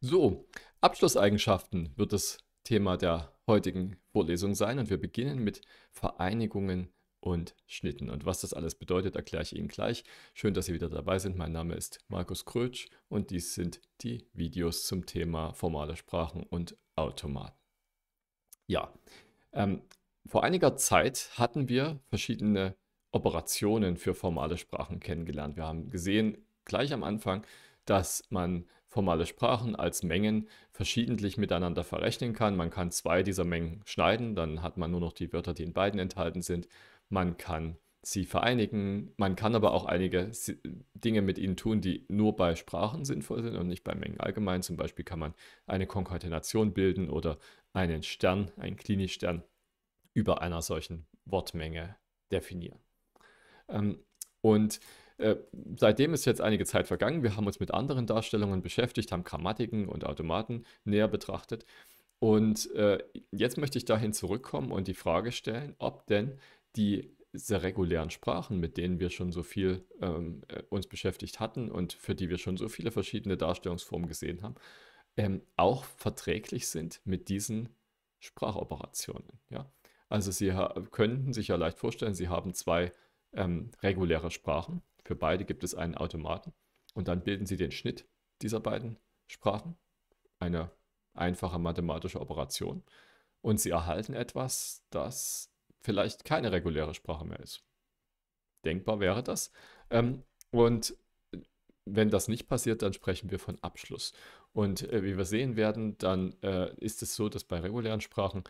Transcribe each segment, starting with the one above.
So, Abschlusseigenschaften wird das Thema der heutigen Vorlesung sein und wir beginnen mit Vereinigungen und Schnitten. Und was das alles bedeutet, erkläre ich Ihnen gleich. Schön, dass Sie wieder dabei sind. Mein Name ist Markus Krötsch und dies sind die Videos zum Thema formale Sprachen und Automaten. Ja, ähm, vor einiger Zeit hatten wir verschiedene Operationen für formale Sprachen kennengelernt. Wir haben gesehen, gleich am Anfang, dass man formale Sprachen als Mengen verschiedentlich miteinander verrechnen kann. Man kann zwei dieser Mengen schneiden, dann hat man nur noch die Wörter, die in beiden enthalten sind. Man kann sie vereinigen. Man kann aber auch einige Dinge mit ihnen tun, die nur bei Sprachen sinnvoll sind und nicht bei Mengen allgemein. Zum Beispiel kann man eine Konkatenation bilden oder einen Stern, einen klinisch über einer solchen Wortmenge definieren. Ähm, und äh, seitdem ist jetzt einige Zeit vergangen. Wir haben uns mit anderen Darstellungen beschäftigt, haben Grammatiken und Automaten näher betrachtet. Und äh, jetzt möchte ich dahin zurückkommen und die Frage stellen, ob denn diese regulären Sprachen, mit denen wir schon so viel ähm, äh, uns beschäftigt hatten und für die wir schon so viele verschiedene Darstellungsformen gesehen haben, ähm, auch verträglich sind mit diesen Sprachoperationen. Ja? Also Sie könnten sich ja leicht vorstellen, Sie haben zwei ähm, reguläre Sprachen für beide gibt es einen Automaten und dann bilden Sie den Schnitt dieser beiden Sprachen, eine einfache mathematische Operation und Sie erhalten etwas, das vielleicht keine reguläre Sprache mehr ist. Denkbar wäre das. Ähm, und wenn das nicht passiert, dann sprechen wir von Abschluss. Und äh, wie wir sehen werden, dann äh, ist es so, dass bei regulären Sprachen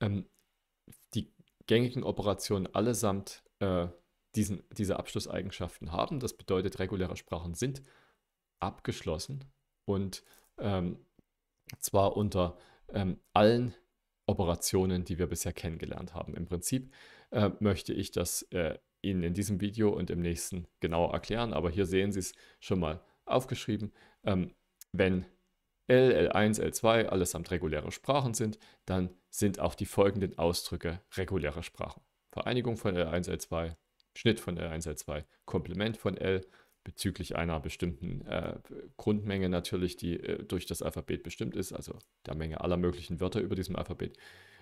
ähm, die gängigen Operationen allesamt äh, diesen, diese Abschlusseigenschaften haben. Das bedeutet, reguläre Sprachen sind abgeschlossen und ähm, zwar unter ähm, allen Operationen, die wir bisher kennengelernt haben. Im Prinzip äh, möchte ich das äh, Ihnen in diesem Video und im nächsten genauer erklären, aber hier sehen Sie es schon mal aufgeschrieben. Ähm, wenn L, L1, L2 allesamt reguläre Sprachen sind, dann sind auch die folgenden Ausdrücke reguläre Sprachen. Vereinigung von L1, L2, Schnitt von L1, L2, Komplement von L bezüglich einer bestimmten äh, Grundmenge natürlich, die äh, durch das Alphabet bestimmt ist, also der Menge aller möglichen Wörter über diesem Alphabet.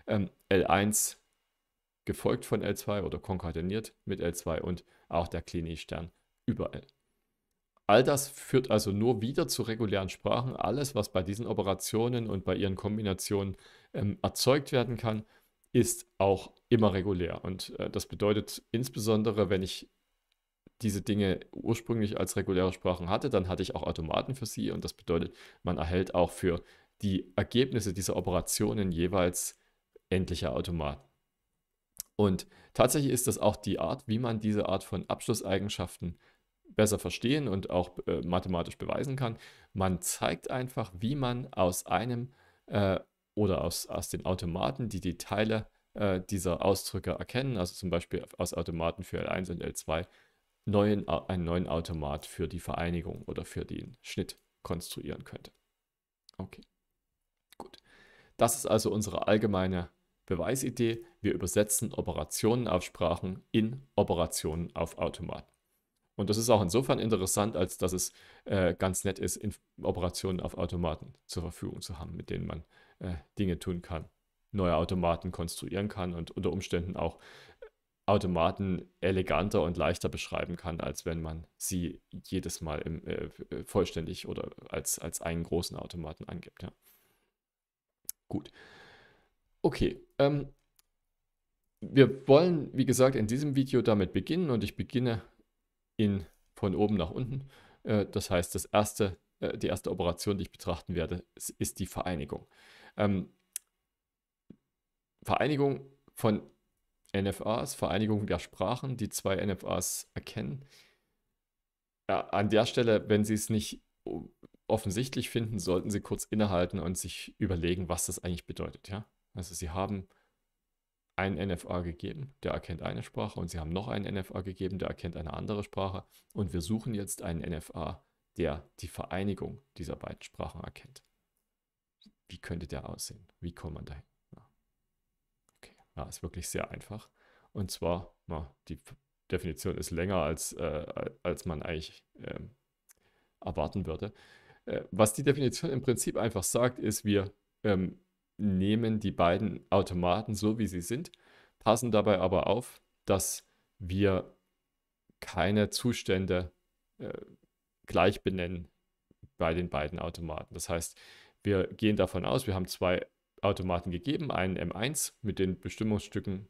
Ähm, L1 gefolgt von L2 oder konkateniert mit L2 und auch der klini über L. All das führt also nur wieder zu regulären Sprachen. Alles, was bei diesen Operationen und bei ihren Kombinationen ähm, erzeugt werden kann, ist auch immer regulär. Und äh, das bedeutet insbesondere, wenn ich diese Dinge ursprünglich als reguläre Sprachen hatte, dann hatte ich auch Automaten für sie. Und das bedeutet, man erhält auch für die Ergebnisse dieser Operationen jeweils endliche Automaten. Und tatsächlich ist das auch die Art, wie man diese Art von Abschlusseigenschaften besser verstehen und auch äh, mathematisch beweisen kann. Man zeigt einfach, wie man aus einem äh, oder aus, aus den Automaten, die die Teile äh, dieser Ausdrücke erkennen, also zum Beispiel aus Automaten für L1 und L2, neuen, einen neuen Automat für die Vereinigung oder für den Schnitt konstruieren könnte. Okay, gut. Das ist also unsere allgemeine Beweisidee. Wir übersetzen Operationen auf Sprachen in Operationen auf Automaten. Und das ist auch insofern interessant, als dass es äh, ganz nett ist, Operationen auf Automaten zur Verfügung zu haben, mit denen man äh, Dinge tun kann, neue Automaten konstruieren kann und unter Umständen auch äh, Automaten eleganter und leichter beschreiben kann, als wenn man sie jedes Mal im, äh, äh, vollständig oder als, als einen großen Automaten angibt. Ja. Gut. Okay. Ähm, wir wollen, wie gesagt, in diesem Video damit beginnen und ich beginne in, von oben nach unten. Äh, das heißt, das erste, äh, die erste Operation, die ich betrachten werde, ist die Vereinigung. Ähm, Vereinigung von NFAs, Vereinigung der Sprachen, die zwei NFAs erkennen. Ja, an der Stelle, wenn Sie es nicht offensichtlich finden, sollten Sie kurz innehalten und sich überlegen, was das eigentlich bedeutet. Ja? Also Sie haben einen NFA gegeben, der erkennt eine Sprache und Sie haben noch einen NFA gegeben, der erkennt eine andere Sprache und wir suchen jetzt einen NFA, der die Vereinigung dieser beiden Sprachen erkennt wie könnte der aussehen? Wie kommt man dahin? Ja. Okay, ja, ist wirklich sehr einfach. Und zwar, na, die Definition ist länger, als, äh, als man eigentlich äh, erwarten würde. Äh, was die Definition im Prinzip einfach sagt, ist, wir ähm, nehmen die beiden Automaten so, wie sie sind, passen dabei aber auf, dass wir keine Zustände äh, gleich benennen bei den beiden Automaten. Das heißt, wir gehen davon aus, wir haben zwei Automaten gegeben, einen M1 mit den Bestimmungsstücken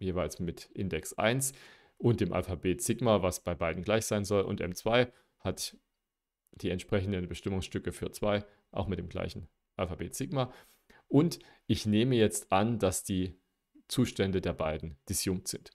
jeweils mit Index 1 und dem Alphabet Sigma, was bei beiden gleich sein soll, und M2 hat die entsprechenden Bestimmungsstücke für 2 auch mit dem gleichen Alphabet Sigma. Und ich nehme jetzt an, dass die Zustände der beiden disjunkt sind.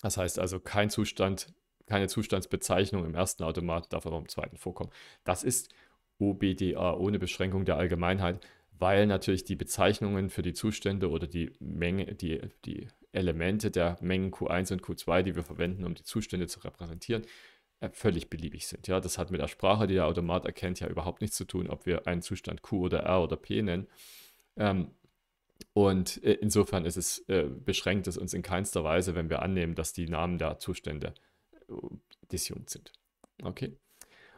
Das heißt also, kein Zustand, keine Zustandsbezeichnung im ersten Automaten darf aber im zweiten vorkommen. Das ist OBDA ohne Beschränkung der Allgemeinheit, weil natürlich die Bezeichnungen für die Zustände oder die Menge, die, die Elemente der Mengen Q1 und Q2, die wir verwenden, um die Zustände zu repräsentieren, äh, völlig beliebig sind. Ja, das hat mit der Sprache, die der Automat erkennt, ja überhaupt nichts zu tun, ob wir einen Zustand Q oder R oder P nennen. Ähm, und äh, insofern ist es, äh, beschränkt es uns in keinster Weise, wenn wir annehmen, dass die Namen der Zustände äh, disjunkt sind. Okay.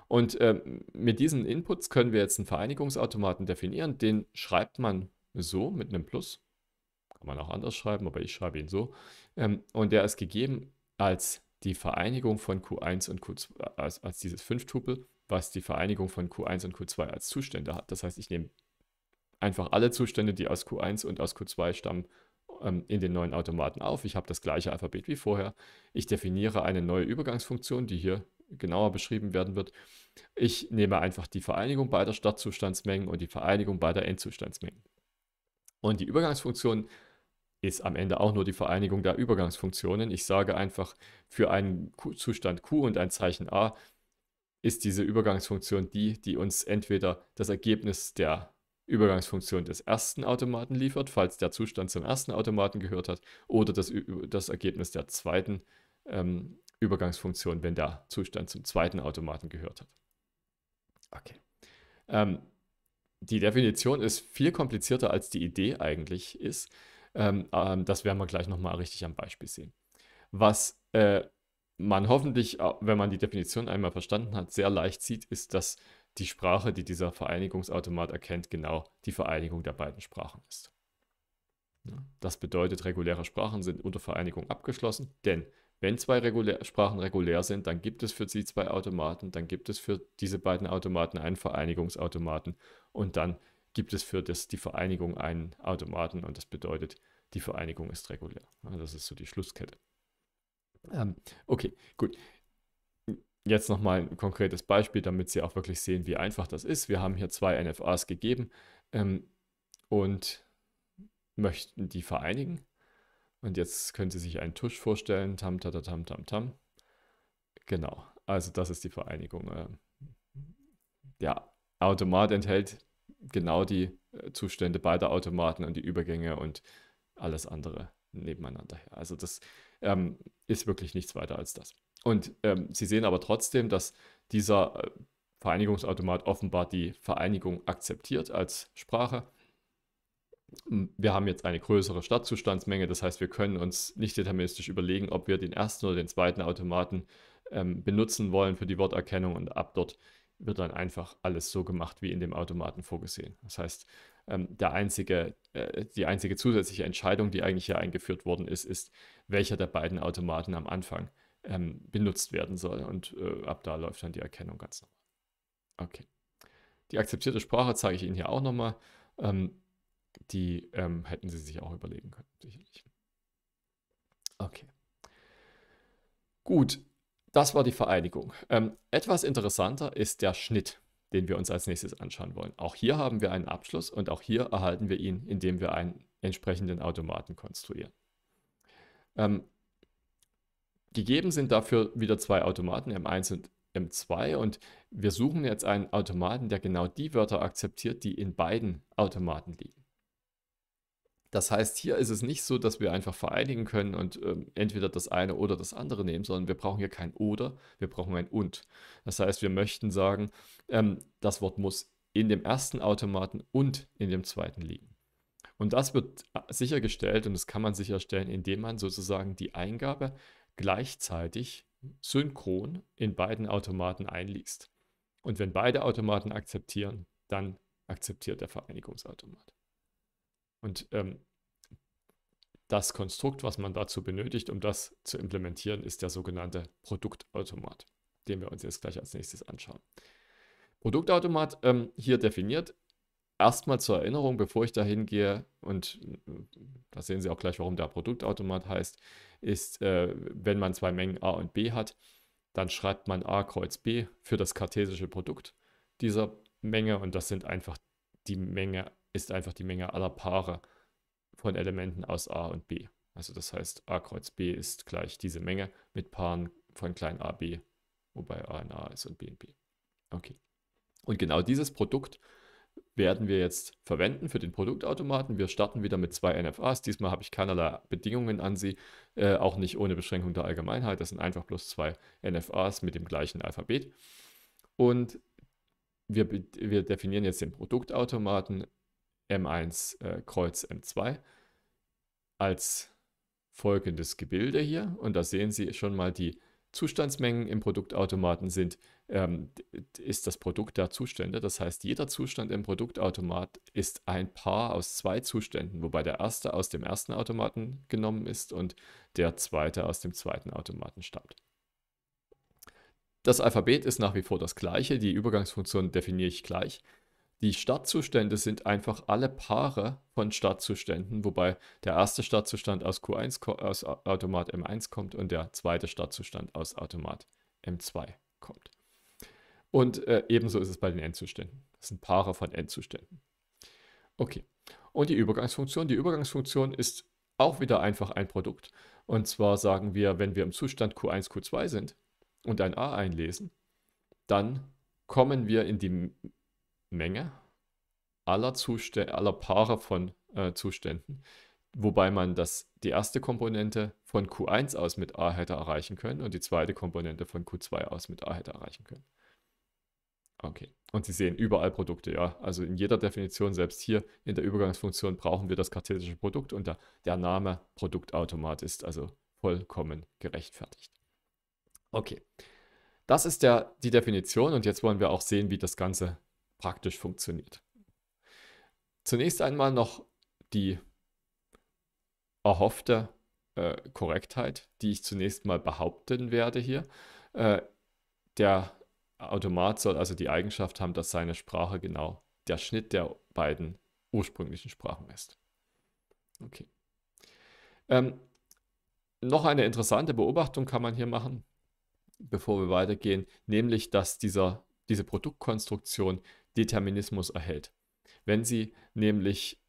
Und äh, mit diesen Inputs können wir jetzt einen Vereinigungsautomaten definieren. Den schreibt man so mit einem Plus. Kann man auch anders schreiben, aber ich schreibe ihn so. Ähm, und der ist gegeben als die Vereinigung von Q1 und Q2, äh, als, als dieses 5-Tupel, was die Vereinigung von Q1 und Q2 als Zustände hat. Das heißt, ich nehme einfach alle Zustände, die aus Q1 und aus Q2 stammen, ähm, in den neuen Automaten auf. Ich habe das gleiche Alphabet wie vorher. Ich definiere eine neue Übergangsfunktion, die hier genauer beschrieben werden wird. Ich nehme einfach die Vereinigung beider Startzustandsmengen und die Vereinigung beider Endzustandsmengen. Und die Übergangsfunktion ist am Ende auch nur die Vereinigung der Übergangsfunktionen. Ich sage einfach, für einen Zustand Q und ein Zeichen A ist diese Übergangsfunktion die, die uns entweder das Ergebnis der Übergangsfunktion des ersten Automaten liefert, falls der Zustand zum ersten Automaten gehört hat, oder das, das Ergebnis der zweiten ähm, Übergangsfunktion, wenn der Zustand zum zweiten Automaten gehört hat. Okay. Ähm, die Definition ist viel komplizierter, als die Idee eigentlich ist. Ähm, ähm das werden wir gleich nochmal richtig am Beispiel sehen. Was äh, man hoffentlich, äh, wenn man die Definition einmal verstanden hat, sehr leicht sieht, ist, dass die Sprache, die dieser Vereinigungsautomat erkennt, genau die Vereinigung der beiden Sprachen ist. Das bedeutet, reguläre Sprachen sind unter Vereinigung abgeschlossen, denn wenn zwei regulär, Sprachen regulär sind, dann gibt es für sie zwei Automaten, dann gibt es für diese beiden Automaten einen Vereinigungsautomaten und dann gibt es für das, die Vereinigung einen Automaten und das bedeutet, die Vereinigung ist regulär. Das ist so die Schlusskette. Ähm, okay, gut. Jetzt nochmal ein konkretes Beispiel, damit Sie auch wirklich sehen, wie einfach das ist. Wir haben hier zwei NFAs gegeben ähm, und möchten die vereinigen. Und jetzt können Sie sich einen Tusch vorstellen, tam, tam, tam, tam, tam. Genau, also das ist die Vereinigung. Der äh, Automat enthält genau die äh, Zustände beider Automaten und die Übergänge und alles andere nebeneinander Also das ähm, ist wirklich nichts weiter als das. Und ähm, Sie sehen aber trotzdem, dass dieser äh, Vereinigungsautomat offenbar die Vereinigung akzeptiert als Sprache wir haben jetzt eine größere Startzustandsmenge, das heißt, wir können uns nicht deterministisch überlegen, ob wir den ersten oder den zweiten Automaten ähm, benutzen wollen für die Worterkennung und ab dort wird dann einfach alles so gemacht, wie in dem Automaten vorgesehen. Das heißt, ähm, der einzige, äh, die einzige zusätzliche Entscheidung, die eigentlich hier eingeführt worden ist, ist, welcher der beiden Automaten am Anfang ähm, benutzt werden soll. Und äh, ab da läuft dann die Erkennung ganz normal. Okay. Die akzeptierte Sprache zeige ich Ihnen hier auch nochmal. Ähm, die ähm, hätten sie sich auch überlegen können, sicherlich. Okay. Gut, das war die Vereinigung. Ähm, etwas interessanter ist der Schnitt, den wir uns als nächstes anschauen wollen. Auch hier haben wir einen Abschluss und auch hier erhalten wir ihn, indem wir einen entsprechenden Automaten konstruieren. Ähm, gegeben sind dafür wieder zwei Automaten, M1 und M2 und wir suchen jetzt einen Automaten, der genau die Wörter akzeptiert, die in beiden Automaten liegen. Das heißt, hier ist es nicht so, dass wir einfach vereinigen können und ähm, entweder das eine oder das andere nehmen, sondern wir brauchen hier kein oder, wir brauchen ein und. Das heißt, wir möchten sagen, ähm, das Wort muss in dem ersten Automaten und in dem zweiten liegen. Und das wird äh, sichergestellt und das kann man sicherstellen, indem man sozusagen die Eingabe gleichzeitig synchron in beiden Automaten einliest. Und wenn beide Automaten akzeptieren, dann akzeptiert der Vereinigungsautomat. Und ähm, das Konstrukt, was man dazu benötigt, um das zu implementieren, ist der sogenannte Produktautomat, den wir uns jetzt gleich als nächstes anschauen. Produktautomat ähm, hier definiert. Erstmal zur Erinnerung, bevor ich dahin gehe, und äh, da sehen Sie auch gleich, warum der Produktautomat heißt, ist, äh, wenn man zwei Mengen A und B hat, dann schreibt man A kreuz B für das kartesische Produkt dieser Menge und das sind einfach die Menge ist einfach die Menge aller Paare von Elementen aus A und B. Also das heißt, A kreuz B ist gleich diese Menge mit Paaren von klein a, b, wobei a in a ist und b in b. Okay. Und genau dieses Produkt werden wir jetzt verwenden für den Produktautomaten. Wir starten wieder mit zwei NFAs. Diesmal habe ich keinerlei Bedingungen an sie, äh, auch nicht ohne Beschränkung der Allgemeinheit. Das sind einfach bloß zwei NFAs mit dem gleichen Alphabet. Und wir, wir definieren jetzt den Produktautomaten M1 äh, Kreuz M2 als folgendes Gebilde hier. Und da sehen Sie schon mal die Zustandsmengen im Produktautomaten sind, ähm, ist das Produkt der Zustände. Das heißt, jeder Zustand im Produktautomat ist ein Paar aus zwei Zuständen, wobei der erste aus dem ersten Automaten genommen ist und der zweite aus dem zweiten Automaten stammt. Das Alphabet ist nach wie vor das gleiche, die Übergangsfunktion definiere ich gleich. Die Stadtzustände sind einfach alle Paare von Stadtzuständen, wobei der erste Stadtzustand aus Q1 aus Automat M1 kommt und der zweite Stadtzustand aus Automat M2 kommt. Und äh, ebenso ist es bei den Endzuständen. Das sind Paare von Endzuständen. Okay. Und die Übergangsfunktion. Die Übergangsfunktion ist auch wieder einfach ein Produkt. Und zwar sagen wir, wenn wir im Zustand Q1, Q2 sind und ein A einlesen, dann kommen wir in die Menge aller, Zustä aller Paare von äh, Zuständen, wobei man das, die erste Komponente von Q1 aus mit A hätte erreichen können und die zweite Komponente von Q2 aus mit A hätte erreichen können. Okay. Und Sie sehen überall Produkte, ja. Also in jeder Definition, selbst hier in der Übergangsfunktion, brauchen wir das kartesische Produkt und der, der Name Produktautomat ist also vollkommen gerechtfertigt. Okay. Das ist der, die Definition und jetzt wollen wir auch sehen, wie das Ganze praktisch funktioniert. Zunächst einmal noch die erhoffte äh, Korrektheit, die ich zunächst mal behaupten werde hier. Äh, der Automat soll also die Eigenschaft haben, dass seine Sprache genau der Schnitt der beiden ursprünglichen Sprachen ist. Okay. Ähm, noch eine interessante Beobachtung kann man hier machen, bevor wir weitergehen, nämlich dass dieser, diese Produktkonstruktion Determinismus erhält. Wenn Sie nämlich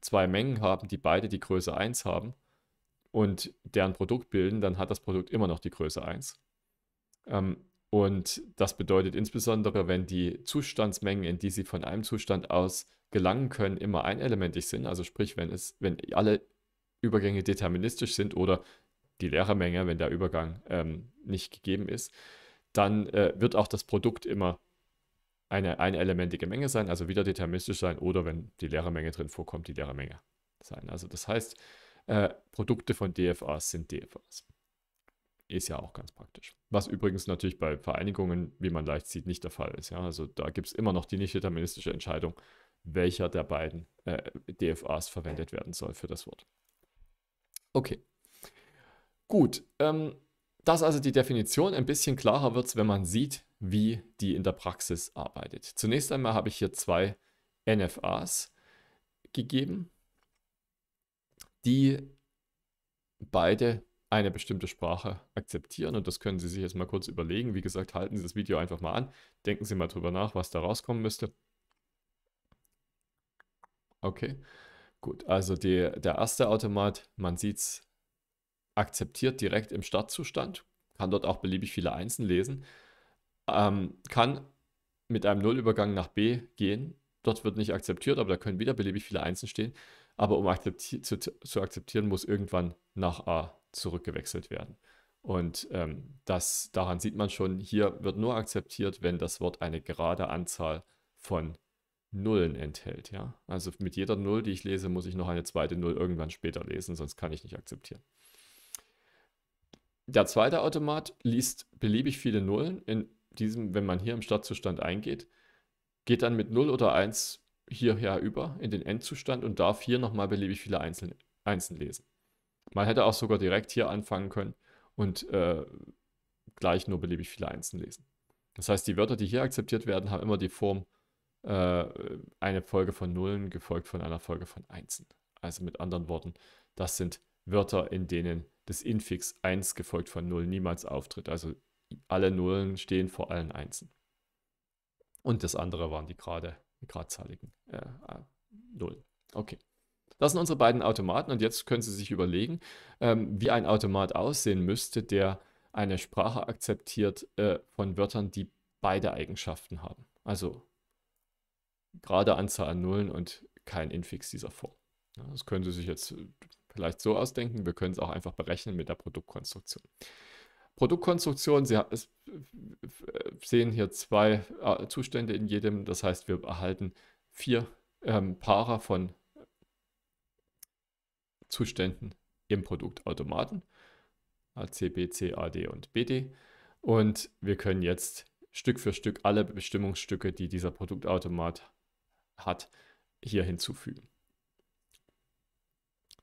zwei Mengen haben, die beide die Größe 1 haben und deren Produkt bilden, dann hat das Produkt immer noch die Größe 1. Ähm, und das bedeutet insbesondere, wenn die Zustandsmengen, in die Sie von einem Zustand aus gelangen können, immer einelementig sind, also sprich, wenn, es, wenn alle Übergänge deterministisch sind oder die leere Menge, wenn der Übergang ähm, nicht gegeben ist, dann äh, wird auch das Produkt immer eine, eine elementige Menge sein, also wieder deterministisch sein oder wenn die leere Menge drin vorkommt, die leere Menge sein. Also das heißt, äh, Produkte von DFAs sind DFAs. Ist ja auch ganz praktisch. Was übrigens natürlich bei Vereinigungen, wie man leicht sieht, nicht der Fall ist. Ja? Also da gibt es immer noch die nicht deterministische Entscheidung, welcher der beiden äh, DFAs verwendet werden soll für das Wort. Okay. Gut. Ähm, das also die Definition. Ein bisschen klarer wird wenn man sieht, wie die in der Praxis arbeitet. Zunächst einmal habe ich hier zwei NFAs gegeben, die beide eine bestimmte Sprache akzeptieren. Und das können Sie sich jetzt mal kurz überlegen. Wie gesagt, halten Sie das Video einfach mal an. Denken Sie mal drüber nach, was da rauskommen müsste. Okay, gut. Also die, der erste Automat, man sieht es, akzeptiert direkt im Startzustand, kann dort auch beliebig viele Einsen lesen ähm, kann mit einem Nullübergang nach B gehen. Dort wird nicht akzeptiert, aber da können wieder beliebig viele Einsen stehen. Aber um akzepti zu, zu, akzeptieren, muss irgendwann nach A zurückgewechselt werden. Und ähm, das, daran sieht man schon, hier wird nur akzeptiert, wenn das Wort eine gerade Anzahl von Nullen enthält. Ja? Also mit jeder Null, die ich lese, muss ich noch eine zweite Null irgendwann später lesen, sonst kann ich nicht akzeptieren. Der zweite Automat liest beliebig viele Nullen in diesem, wenn man hier im Startzustand eingeht, geht dann mit 0 oder 1 hierher über in den Endzustand und darf hier nochmal beliebig viele Einzeln, Einsen lesen. Man hätte auch sogar direkt hier anfangen können und äh, gleich nur beliebig viele Einsen lesen. Das heißt, die Wörter, die hier akzeptiert werden, haben immer die Form äh, eine Folge von Nullen gefolgt von einer Folge von Einsen. Also mit anderen Worten, das sind Wörter, in denen das Infix 1 gefolgt von 0 niemals auftritt. Also alle Nullen stehen vor allen Einsen. Und das andere waren die gerade, gradzahligen äh, äh, Nullen. Okay. Das sind unsere beiden Automaten und jetzt können Sie sich überlegen, ähm, wie ein Automat aussehen müsste, der eine Sprache akzeptiert äh, von Wörtern, die beide Eigenschaften haben. Also gerade Anzahl an Nullen und kein Infix dieser Form. Ja, das können Sie sich jetzt vielleicht so ausdenken. Wir können es auch einfach berechnen mit der Produktkonstruktion. Produktkonstruktion, Sie sehen hier zwei äh, Zustände in jedem, das heißt, wir erhalten vier ähm, Paare von Zuständen im Produktautomaten, A, C, C, B, A, D und B, D. Und wir können jetzt Stück für Stück alle Bestimmungsstücke, die dieser Produktautomat hat, hier hinzufügen.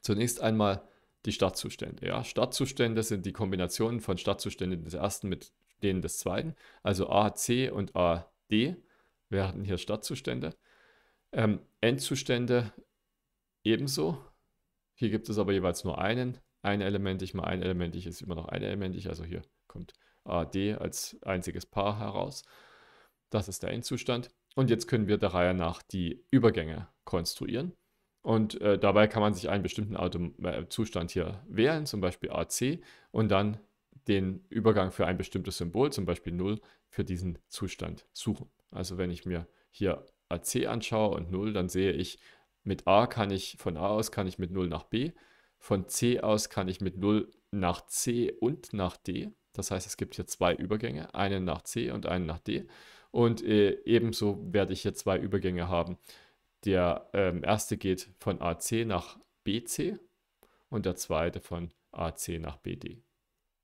Zunächst einmal die Stadtzustände. Ja, Stadtzustände sind die Kombinationen von Stadtzuständen des ersten mit denen des zweiten. Also A, C und A, D wären hier Stadtzustände. Ähm, Endzustände ebenso. Hier gibt es aber jeweils nur einen. Ein Element, ich mal ein Element, ich ist immer noch ein elementig. Also hier kommt A, D als einziges Paar heraus. Das ist der Endzustand. Und jetzt können wir der Reihe nach die Übergänge konstruieren. Und äh, dabei kann man sich einen bestimmten Atom äh, Zustand hier wählen, zum Beispiel AC, und dann den Übergang für ein bestimmtes Symbol, zum Beispiel 0, für diesen Zustand suchen. Also wenn ich mir hier AC anschaue und 0, dann sehe ich, mit A kann ich, von A aus kann ich mit 0 nach B, von C aus kann ich mit 0 nach C und nach D. Das heißt, es gibt hier zwei Übergänge, einen nach C und einen nach D. Und äh, ebenso werde ich hier zwei Übergänge haben der ähm, erste geht von AC nach BC und der zweite von AC nach BD.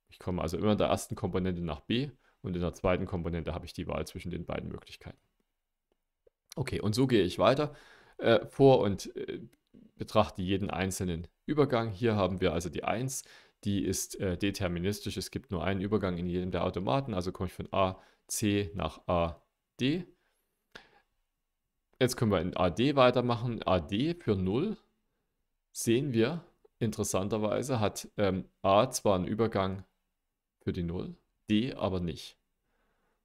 Ich komme also immer in der ersten Komponente nach B und in der zweiten Komponente habe ich die Wahl zwischen den beiden Möglichkeiten. Okay, und so gehe ich weiter äh, vor und äh, betrachte jeden einzelnen Übergang. Hier haben wir also die 1, die ist äh, deterministisch. Es gibt nur einen Übergang in jedem der Automaten, also komme ich von AC nach AD. Jetzt können wir in AD weitermachen. AD für 0 sehen wir, interessanterweise hat ähm, A zwar einen Übergang für die 0, D aber nicht.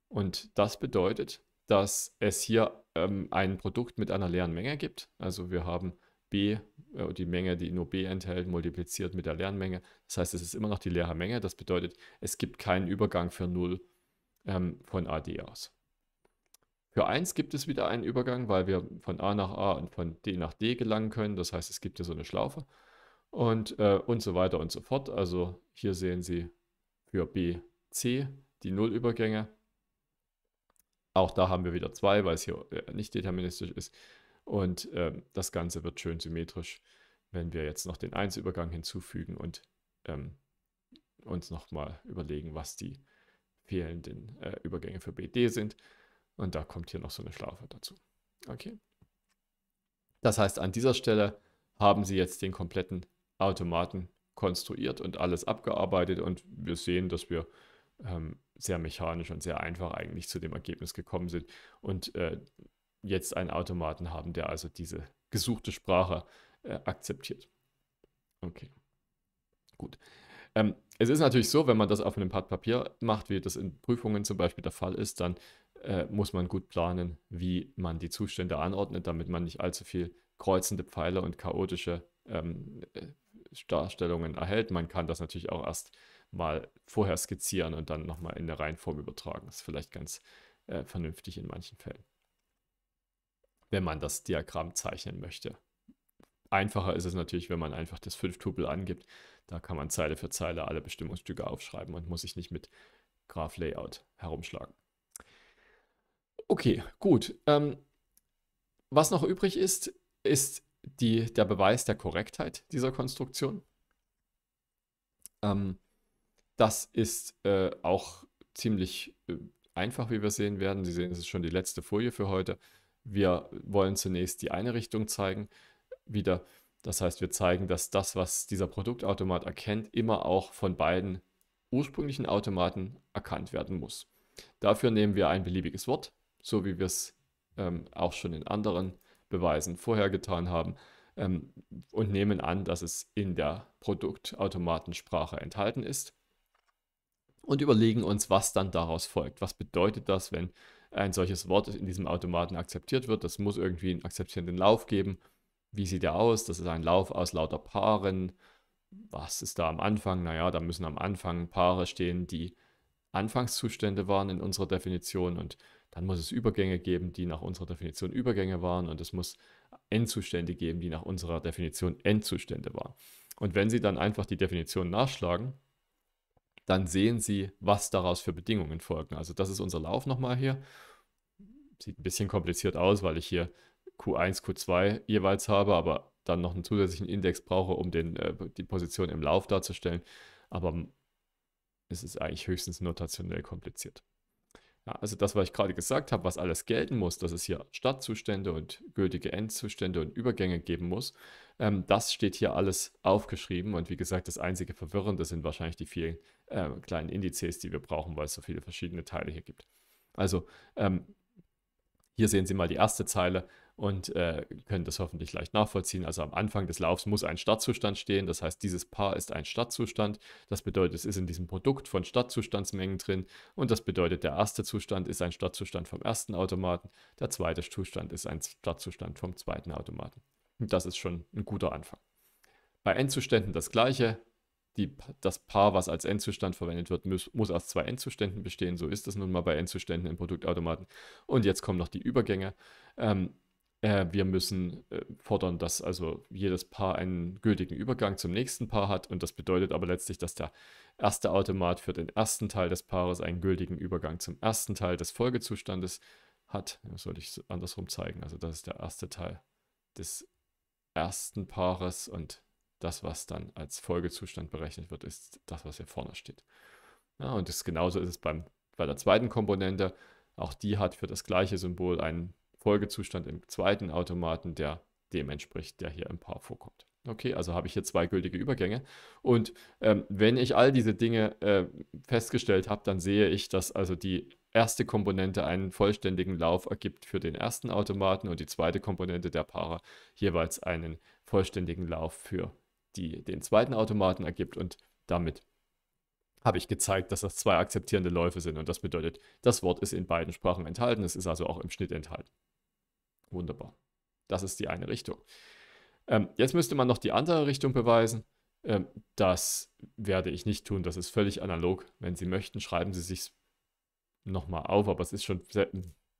Und das bedeutet, dass es hier ähm, ein Produkt mit einer leeren Menge gibt. Also wir haben B, äh, die Menge, die nur B enthält, multipliziert mit der leeren Menge. Das heißt, es ist immer noch die leere Menge. Das bedeutet, es gibt keinen Übergang für 0 ähm, von AD aus. Für 1 gibt es wieder einen Übergang, weil wir von A nach A und von D nach D gelangen können. Das heißt, es gibt hier so eine Schlaufe und, äh, und so weiter und so fort. Also hier sehen Sie für B, C die Nullübergänge. Auch da haben wir wieder 2, weil es hier äh, nicht deterministisch ist. Und ähm, das Ganze wird schön symmetrisch, wenn wir jetzt noch den 1-Übergang hinzufügen und ähm, uns nochmal überlegen, was die fehlenden äh, Übergänge für BD sind. Und da kommt hier noch so eine Schlaufe dazu. Okay. Das heißt, an dieser Stelle haben Sie jetzt den kompletten Automaten konstruiert und alles abgearbeitet und wir sehen, dass wir ähm, sehr mechanisch und sehr einfach eigentlich zu dem Ergebnis gekommen sind und äh, jetzt einen Automaten haben, der also diese gesuchte Sprache äh, akzeptiert. Okay, gut. Ähm, es ist natürlich so, wenn man das auf einem Blatt Papier macht, wie das in Prüfungen zum Beispiel der Fall ist, dann äh, muss man gut planen, wie man die Zustände anordnet, damit man nicht allzu viel kreuzende Pfeile und chaotische ähm, äh, Darstellungen erhält. Man kann das natürlich auch erst mal vorher skizzieren und dann nochmal in der Reihenform übertragen. Das ist vielleicht ganz äh, vernünftig in manchen Fällen, wenn man das Diagramm zeichnen möchte. Einfacher ist es natürlich, wenn man einfach das Fünftupel angibt. Da kann man Zeile für Zeile alle Bestimmungsstücke aufschreiben und muss sich nicht mit Graph-Layout herumschlagen. Okay, gut. Ähm, was noch übrig ist, ist die, der Beweis der Korrektheit dieser Konstruktion. Ähm, das ist äh, auch ziemlich äh, einfach, wie wir sehen werden. Sie sehen, es ist schon die letzte Folie für heute. Wir wollen zunächst die eine Richtung zeigen, wieder. Das heißt, wir zeigen, dass das, was dieser Produktautomat erkennt, immer auch von beiden ursprünglichen Automaten erkannt werden muss. Dafür nehmen wir ein beliebiges Wort, so wie wir es ähm, auch schon in anderen Beweisen vorher getan haben, ähm, und nehmen an, dass es in der Produktautomatensprache enthalten ist und überlegen uns, was dann daraus folgt. Was bedeutet das, wenn ein solches Wort in diesem Automaten akzeptiert wird? Das muss irgendwie einen akzeptierenden Lauf geben. Wie sieht der aus? Das ist ein Lauf aus lauter Paaren. Was ist da am Anfang? Naja, da müssen am Anfang Paare stehen, die Anfangszustände waren in unserer Definition und dann muss es Übergänge geben, die nach unserer Definition Übergänge waren und es muss Endzustände geben, die nach unserer Definition Endzustände waren. Und wenn Sie dann einfach die Definition nachschlagen, dann sehen Sie, was daraus für Bedingungen folgen. Also das ist unser Lauf nochmal hier. Sieht ein bisschen kompliziert aus, weil ich hier Q1, Q2 jeweils habe, aber dann noch einen zusätzlichen Index brauche, um den, äh, die Position im Lauf darzustellen. Aber es ist eigentlich höchstens notationell kompliziert. Ja, also das, was ich gerade gesagt habe, was alles gelten muss, dass es hier Stadtzustände und gültige Endzustände und Übergänge geben muss, ähm, das steht hier alles aufgeschrieben. Und wie gesagt, das einzige Verwirrende sind wahrscheinlich die vielen äh, kleinen Indizes, die wir brauchen, weil es so viele verschiedene Teile hier gibt. Also ähm, hier sehen Sie mal die erste Zeile und äh, können das hoffentlich leicht nachvollziehen. Also am Anfang des Laufs muss ein Startzustand stehen. Das heißt, dieses Paar ist ein Startzustand. Das bedeutet, es ist in diesem Produkt von Startzustandsmengen drin. Und das bedeutet, der erste Zustand ist ein Startzustand vom ersten Automaten. Der zweite Zustand ist ein Startzustand vom zweiten Automaten. Und das ist schon ein guter Anfang. Bei Endzuständen das gleiche. Die, das Paar, was als Endzustand verwendet wird, muss, muss aus zwei Endzuständen bestehen. So ist es nun mal bei Endzuständen im Produktautomaten. Und jetzt kommen noch die Übergänge. Ähm, äh, wir müssen äh, fordern, dass also jedes Paar einen gültigen Übergang zum nächsten Paar hat. Und das bedeutet aber letztlich, dass der erste Automat für den ersten Teil des Paares einen gültigen Übergang zum ersten Teil des Folgezustandes hat. Das sollte ich andersrum zeigen. Also das ist der erste Teil des ersten Paares und das, was dann als Folgezustand berechnet wird, ist das, was hier vorne steht. Ja, und das, genauso ist es beim, bei der zweiten Komponente. Auch die hat für das gleiche Symbol einen Folgezustand im zweiten Automaten, der dem entspricht, der hier im Paar vorkommt. Okay, also habe ich hier zwei gültige Übergänge. Und ähm, wenn ich all diese Dinge äh, festgestellt habe, dann sehe ich, dass also die erste Komponente einen vollständigen Lauf ergibt für den ersten Automaten und die zweite Komponente der Paare jeweils einen vollständigen Lauf für die, den zweiten Automaten ergibt. Und damit habe ich gezeigt, dass das zwei akzeptierende Läufe sind. Und das bedeutet, das Wort ist in beiden Sprachen enthalten. Es ist also auch im Schnitt enthalten. Wunderbar. Das ist die eine Richtung. Ähm, jetzt müsste man noch die andere Richtung beweisen. Ähm, das werde ich nicht tun. Das ist völlig analog. Wenn Sie möchten, schreiben Sie sich nochmal auf, aber es ist schon sehr,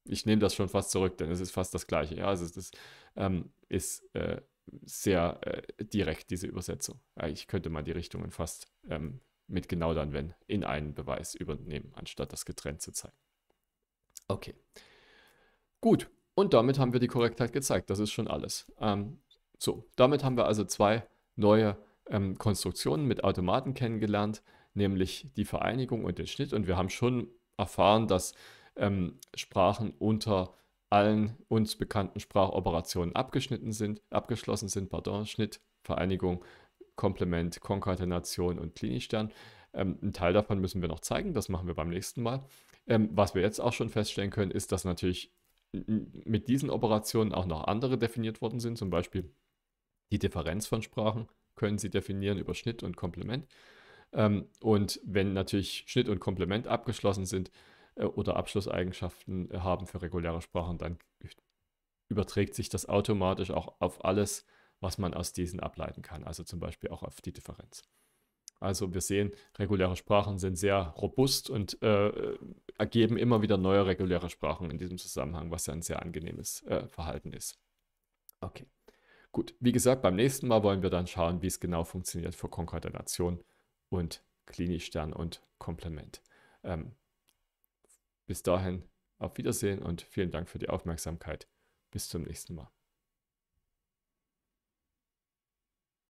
ich nehme das schon fast zurück, denn es ist fast das Gleiche. Ja, also das ähm, ist äh, sehr äh, direkt, diese Übersetzung. Eigentlich könnte man die Richtungen fast ähm, mit genau dann, wenn, in einen Beweis übernehmen, anstatt das getrennt zu zeigen. Okay. Gut, und damit haben wir die Korrektheit gezeigt. Das ist schon alles. Ähm, so, damit haben wir also zwei neue ähm, Konstruktionen mit Automaten kennengelernt, nämlich die Vereinigung und den Schnitt. Und wir haben schon erfahren, dass ähm, Sprachen unter allen uns bekannten Sprachoperationen abgeschnitten sind, abgeschlossen sind, pardon, Schnitt, Vereinigung, Komplement, Konkatenation und Klinistern. Ähm, einen Teil davon müssen wir noch zeigen, das machen wir beim nächsten Mal. Ähm, was wir jetzt auch schon feststellen können, ist, dass natürlich mit diesen Operationen auch noch andere definiert worden sind, zum Beispiel die Differenz von Sprachen können Sie definieren über Schnitt und Komplement. Ähm, und wenn natürlich Schnitt und Komplement abgeschlossen sind äh, oder Abschlusseigenschaften haben für reguläre Sprachen, dann überträgt sich das automatisch auch auf alles, was man aus diesen ableiten kann, also zum Beispiel auch auf die Differenz. Also wir sehen, reguläre Sprachen sind sehr robust und äh, ergeben immer wieder neue reguläre Sprachen in diesem Zusammenhang, was ja ein sehr angenehmes äh, Verhalten ist. Okay, gut. Wie gesagt, beim nächsten Mal wollen wir dann schauen, wie es genau funktioniert für Konkordination und klinisch und Komplement. Ähm, bis dahin, auf Wiedersehen und vielen Dank für die Aufmerksamkeit. Bis zum nächsten Mal.